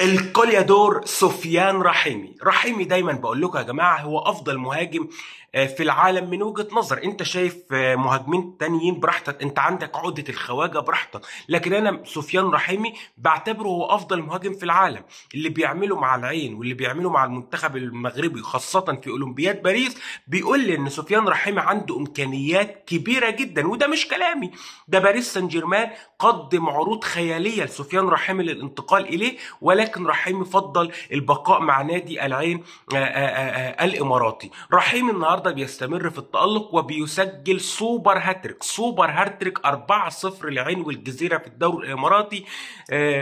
الكوليادور سفيان رحيمي رحيمي دايما بقول لكم يا جماعه هو افضل مهاجم آه، في العالم من وجهه نظر انت شايف آه، مهاجمين تانيين براحتك انت عندك عده الخواجه براحتك لكن انا سفيان رحيمي بعتبره هو افضل مهاجم في العالم اللي بيعمله مع العين واللي بيعمله مع المنتخب المغربي خاصه في اولمبياد باريس بيقول لي ان سفيان رحيمي عنده امكانيات كبيره جدا وده مش كلامي ده باريس سان جيرمان قدم عروض خياليه لسفيان رحيمي للانتقال اليه ولكن ولكن رحيم يفضل البقاء مع نادي العين آه، آه، آه، الاماراتي رحيم النهارده بيستمر في التالق وبيسجل سوبر هاتريك سوبر هاتريك 4-0 للعين والجزيره في الدوري الاماراتي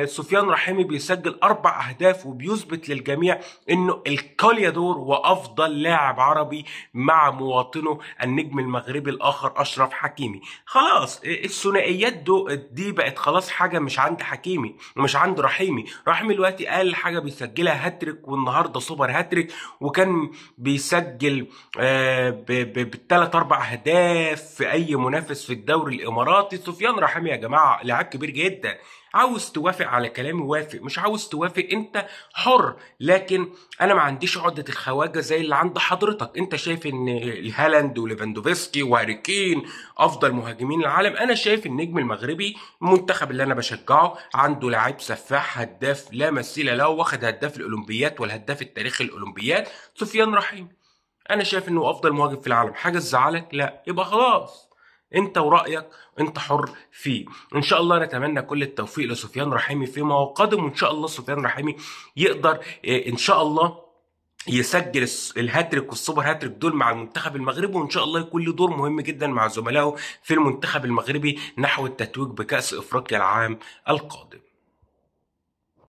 سفيان رحيمي بيسجل اربع اهداف وبيثبت للجميع انه الكاليادور وافضل لاعب عربي مع مواطنه النجم المغربي الاخر اشرف حكيمي خلاص الثنائيات دي بقت خلاص حاجه مش عند حكيمي ومش عند رحيمي رحيمي دلوقتي دلوقتي اقل حاجه بيسجلها هاتريك والنهارده سوبر هاتريك وكان بيسجل آه، بالثلاث اربع اهداف في اي منافس في الدوري الاماراتي سفيان رحمي يا جماعه لاعب كبير جدا عاوز توافق على كلامي وافق مش عاوز توافق انت حر لكن انا ما عنديش عقده الخواجه زي اللي عند حضرتك انت شايف ان هالاند وليفاندوفسكي واريكين افضل مهاجمين العالم انا شايف النجم المغربي المنتخب اللي انا بشجعه عنده لعيب سفاح هداف لا مثيل له واخد هداف الاولمبيات والهداف التاريخي الاولمبيات سفيان رحيم انا شايف انه افضل مهاجم في العالم حاجه تزعلك لا يبقى خلاص انت ورايك انت حر فيه ان شاء الله نتمنى كل التوفيق لسفيان رحيمي فيما هو قادم وان شاء الله سفيان رحيمي يقدر آه، ان شاء الله يسجل الهاتريك والسوبر هاتريك دول مع المنتخب المغربي وان شاء الله يكون له دور مهم جدا مع زملائه في المنتخب المغربي نحو التتويج بكاس افريقيا العام القادم